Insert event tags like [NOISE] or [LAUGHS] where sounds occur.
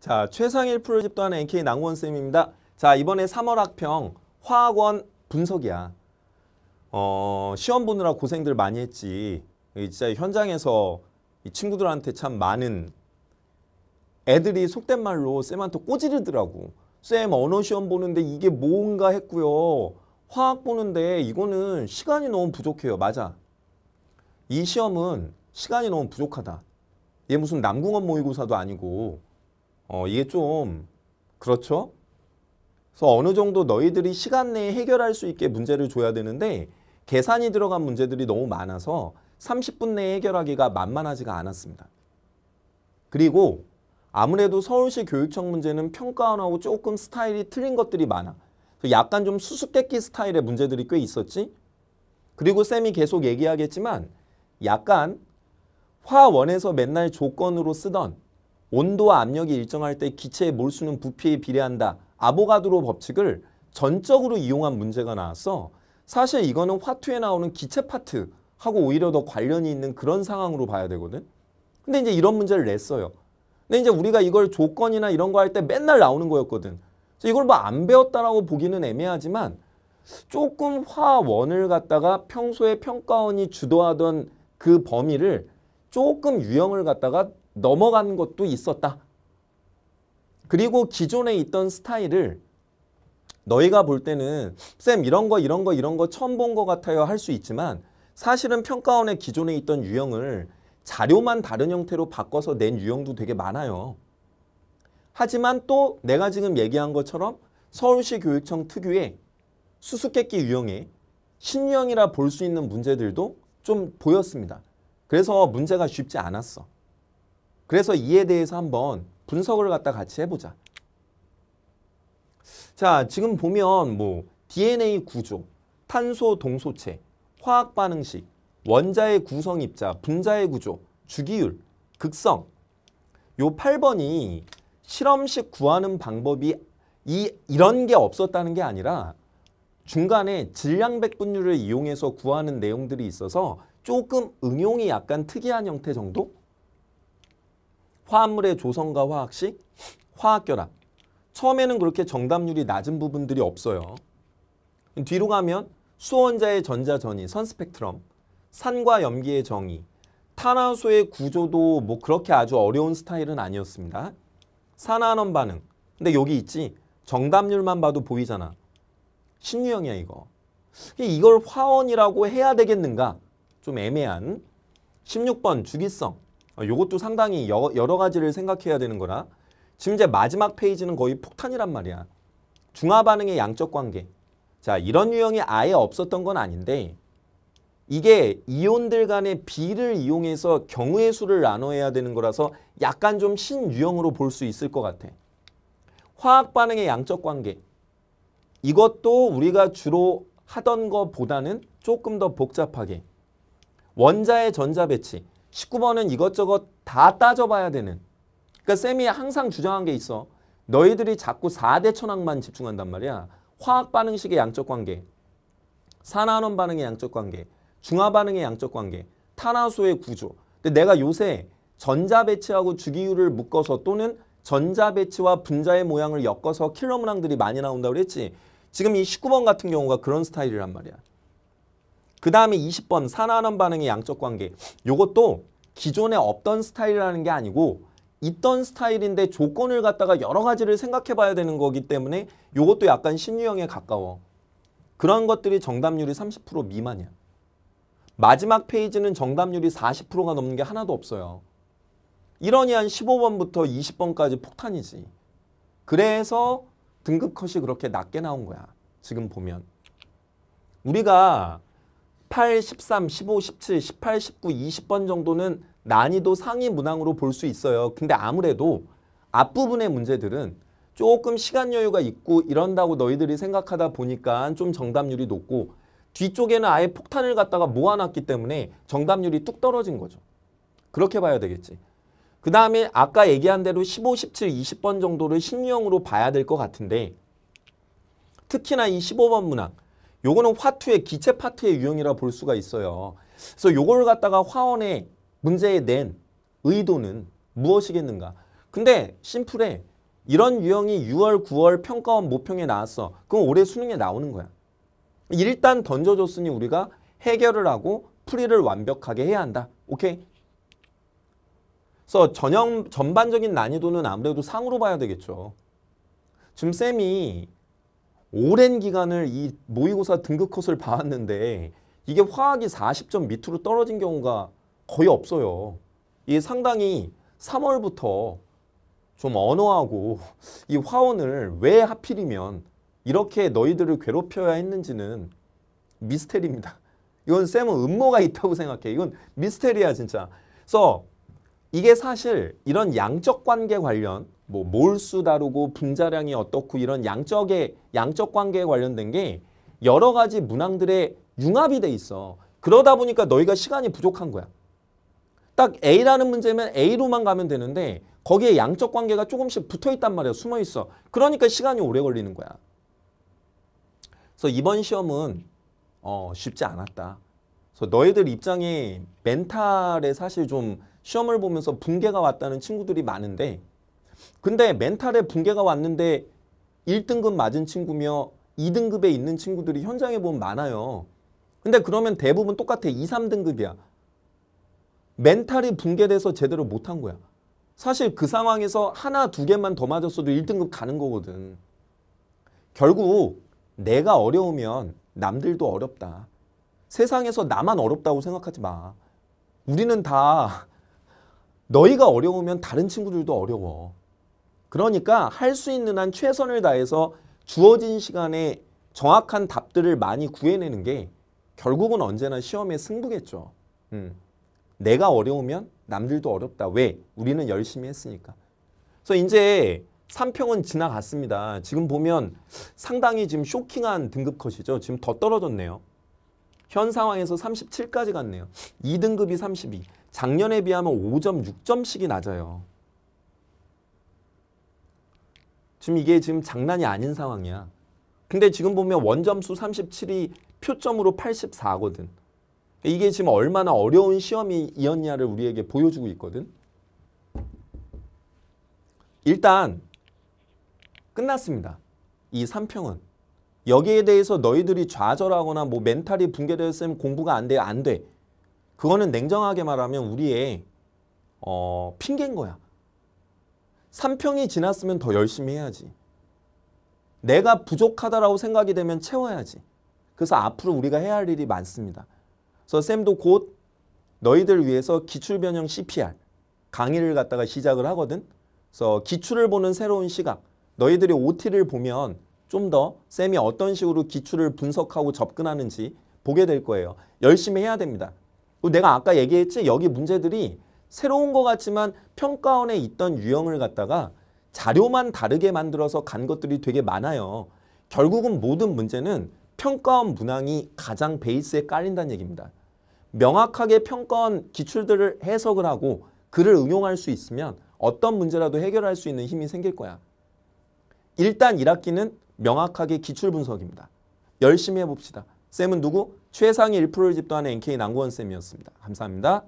자, 최상일 프로 집도하는 NK 낭원 쌤입니다. 자, 이번에 3월 학평 화학원 분석이야. 어, 시험 보느라 고생들 많이 했지. 진짜 현장에서 이 친구들한테 참 많은 애들이 속된 말로 쌤한테 꼬지르더라고. 쌤 언어 시험 보는데 이게 뭔가 했고요. 화학 보는데 이거는 시간이 너무 부족해요. 맞아. 이 시험은 시간이 너무 부족하다. 얘 무슨 남궁원 모의고사도 아니고 어, 이게 좀 그렇죠? 그래서 어느 정도 너희들이 시간 내에 해결할 수 있게 문제를 줘야 되는데 계산이 들어간 문제들이 너무 많아서 30분 내에 해결하기가 만만하지가 않았습니다. 그리고 아무래도 서울시 교육청 문제는 평가원하고 조금 스타일이 틀린 것들이 많아. 약간 좀 수수께끼 스타일의 문제들이 꽤 있었지. 그리고 쌤이 계속 얘기하겠지만 약간 화원에서 맨날 조건으로 쓰던 온도와 압력이 일정할 때 기체의 몰수는 부피에 비례한다. 아보가드로 법칙을 전적으로 이용한 문제가 나왔어. 사실 이거는 화투에 나오는 기체 파트하고 오히려 더 관련이 있는 그런 상황으로 봐야 되거든. 근데 이제 이런 문제를 냈어요. 근데 이제 우리가 이걸 조건이나 이런 거 할 때 맨날 나오는 거였거든. 그래서 이걸 뭐 안 배웠다라고 보기는 애매하지만 조금 화원을 갖다가 평소에 평가원이 주도하던 그 범위를 조금 유형을 갖다가 넘어간 것도 있었다. 그리고 기존에 있던 스타일을 너희가 볼 때는 쌤 이런 거 이런 거 이런 거 처음 본 것 같아요 할 수 있지만 사실은 평가원의 기존에 있던 유형을 자료만 다른 형태로 바꿔서 낸 유형도 되게 많아요. 하지만 또 내가 지금 얘기한 것처럼 서울시 교육청 특유의 수수께끼 유형의 신유형이라 볼 수 있는 문제들도 좀 보였습니다. 그래서 문제가 쉽지 않았어. 그래서 이에 대해서 한번 분석을 갖다 같이 해보자. 자, 지금 보면 뭐 DNA 구조, 탄소 동소체, 화학 반응식, 원자의 구성 입자, 분자의 구조, 주기율, 극성. 요 8번이 실험식 구하는 방법이 이, 이런 게 없었다는 게 아니라 중간에 질량 백분율을 이용해서 구하는 내용들이 있어서 조금 응용이 약간 특이한 형태 정도? 화합물의 조성과 화학식, 화학결합. 처음에는 그렇게 정답률이 낮은 부분들이 없어요. 뒤로 가면 수원자의 전자전이, 선 스펙트럼, 산과 염기의 정의, 탄화수의 구조도 뭐 그렇게 아주 어려운 스타일은 아니었습니다. 산화환원 반응. 근데 여기 있지. 정답률만 봐도 보이잖아. 신유형이야 이거. 이걸 화원이라고 해야 되겠는가? 좀 애매한. 16번 주기성. 이것도 어, 상당히 여, 여러 가지를 생각해야 되는 거라 지금 이제 마지막 페이지는 거의 폭탄이란 말이야. 중화 반응의 양적 관계. 자, 이런 유형이 아예 없었던 건 아닌데 이게 이온들 간의 비를 이용해서 경우의 수를 나눠야 되는 거라서 약간 좀 신유형으로 볼 수 있을 것 같아. 화학 반응의 양적 관계. 이것도 우리가 주로 하던 것보다는 조금 더 복잡하게 원자의 전자 배치. 19번은 이것저것 다 따져봐야 되는 그러니까 쌤이 항상 주장한 게 있어. 너희들이 자꾸 4대 천왕만 집중한단 말이야. 화학 반응식의 양적 관계, 산화환원 반응의 양적 관계, 중화 반응의 양적 관계, 탄화수의 구조. 근데 내가 요새 전자 배치하고 주기율을 묶어서 또는 전자 배치와 분자의 모양을 엮어서 킬러 문항들이 많이 나온다고 그랬지. 지금 이 19번 같은 경우가 그런 스타일이란 말이야. 그 다음에 20번 산화환원 반응의 양적 관계 요것도 기존에 없던 스타일이라는 게 아니고 있던 스타일인데 조건을 갖다가 여러 가지를 생각해 봐야 되는 거기 때문에 요것도 약간 신유형에 가까워. 그런 것들이 정답률이 30% 미만이야. 마지막 페이지는 정답률이 40%가 넘는 게 하나도 없어요. 이러니 한 15번부터 20번까지 폭탄이지. 그래서 등급 컷이 그렇게 낮게 나온 거야. 지금 보면. 우리가 18, 13, 15, 17, 18, 19, 20번 정도는 난이도 상위 문항으로 볼 수 있어요. 근데 아무래도 앞부분의 문제들은 조금 시간 여유가 있고 이런다고 너희들이 생각하다 보니까 좀 정답률이 높고 뒤쪽에는 아예 폭탄을 갖다가 모아놨기 때문에 정답률이 뚝 떨어진 거죠. 그렇게 봐야 되겠지. 그 다음에 아까 얘기한 대로 15, 17, 20번 정도를 신유형으로 봐야 될 것 같은데 특히나 이 15번 문항 요거는 화투의 기체 파트의 유형이라 볼 수가 있어요. 그래서 요걸 갖다가 화원의 문제에 낸 의도는 무엇이겠는가? 근데 심플해. 이런 유형이 6월, 9월 평가원 모평에 나왔어. 그럼 올해 수능에 나오는 거야. 일단 던져줬으니 우리가 해결을 하고 풀이를 완벽하게 해야 한다. 오케이? 그래서 전형 전반적인 난이도는 아무래도 상으로 봐야 되겠죠. 지금 쌤이 오랜 기간을 이 모의고사 등급 컷을 봐왔는데 이게 화학이 40점 밑으로 떨어진 경우가 거의 없어요. 이게 상당히 3월부터 좀 언어하고 이 화원을 왜 하필이면 이렇게 너희들을 괴롭혀야 했는지는 미스테리입니다. 이건 쌤은 음모가 있다고 생각해. 이건 미스테리야 진짜. 그래서 이게 사실 이런 양적 관계 관련 뭐 몰수 다루고 분자량이 어떻고 이런 양적의 양적 관계에 관련된 게 여러 가지 문항들의 융합이 돼 있어. 그러다 보니까 너희가 시간이 부족한 거야. 딱 A라는 문제면 A로만 가면 되는데 거기에 양적 관계가 조금씩 붙어 있단 말이야. 숨어 있어. 그러니까 시간이 오래 걸리는 거야. 그래서 이번 시험은 어, 쉽지 않았다. 그래서 너희들 입장이 멘탈에 사실 좀 시험을 보면서 붕괴가 왔다는 친구들이 많은데 근데 멘탈에 붕괴가 왔는데 1등급 맞은 친구며 2등급에 있는 친구들이 현장에 보면 많아요. 근데 그러면 대부분 똑같아. 2, 3등급이야. 멘탈이 붕괴돼서 제대로 못한 거야. 사실 그 상황에서 하나, 두 개만 더 맞았어도 1등급 가는 거거든. 결국 내가 어려우면 남들도 어렵다. 세상에서 나만 어렵다고 생각하지 마. 우리는 다 [LAUGHS] 너희가 어려우면 다른 친구들도 어려워. 그러니까 할 수 있는 한 최선을 다해서 주어진 시간에 정확한 답들을 많이 구해내는 게 결국은 언제나 시험의 승부겠죠. 음. 내가 어려우면 남들도 어렵다. 왜? 우리는 열심히 했으니까. 그래서 이제 3평은 지나갔습니다. 지금 보면 상당히 지금 쇼킹한 등급 컷이죠. 지금 더 떨어졌네요. 현 상황에서 37까지 갔네요. 2등급이 32. 작년에 비하면 5.6점씩이 낮아요. 지금 이게 지금 장난이 아닌 상황이야. 근데 지금 보면 원점수 37이 표점으로 84거든. 이게 지금 얼마나 어려운 시험이었냐를 우리에게 보여주고 있거든. 일단 끝났습니다. 이 3평은. 여기에 대해서 너희들이 좌절하거나 뭐 멘탈이 붕괴되었으면 공부가 안 돼, 안 돼. 그거는 냉정하게 말하면 우리의 어, 핑계인 거야. 3평이 지났으면 더 열심히 해야지. 내가 부족하다라고 생각이 되면 채워야지. 그래서 앞으로 우리가 해야 할 일이 많습니다. 그래서 쌤도 곧 너희들 위해서 기출변형 CPR 강의를 갖다가 시작을 하거든. 그래서 기출을 보는 새로운 시각, 너희들이 OT를 보면 좀더 쌤이 어떤 식으로 기출을 분석하고 접근하는지 보게 될 거예요. 열심히 해야 됩니다. 그 내가 아까 얘기했지 여기 문제들이 새로운 것 같지만 평가원에 있던 유형을 갖다가 자료만 다르게 만들어서 간 것들이 되게 많아요. 결국은 모든 문제는 평가원 문항이 가장 베이스에 깔린다는 얘기입니다. 명확하게 평가원 기출들을 해석을 하고 글을 응용할 수 있으면 어떤 문제라도 해결할 수 있는 힘이 생길 거야. 일단 1학기는 명확하게 기출 분석입니다. 열심히 해봅시다. 쌤은 누구? 최상위 1%를 집도하는 NK 난구원 쌤이었습니다. 감사합니다.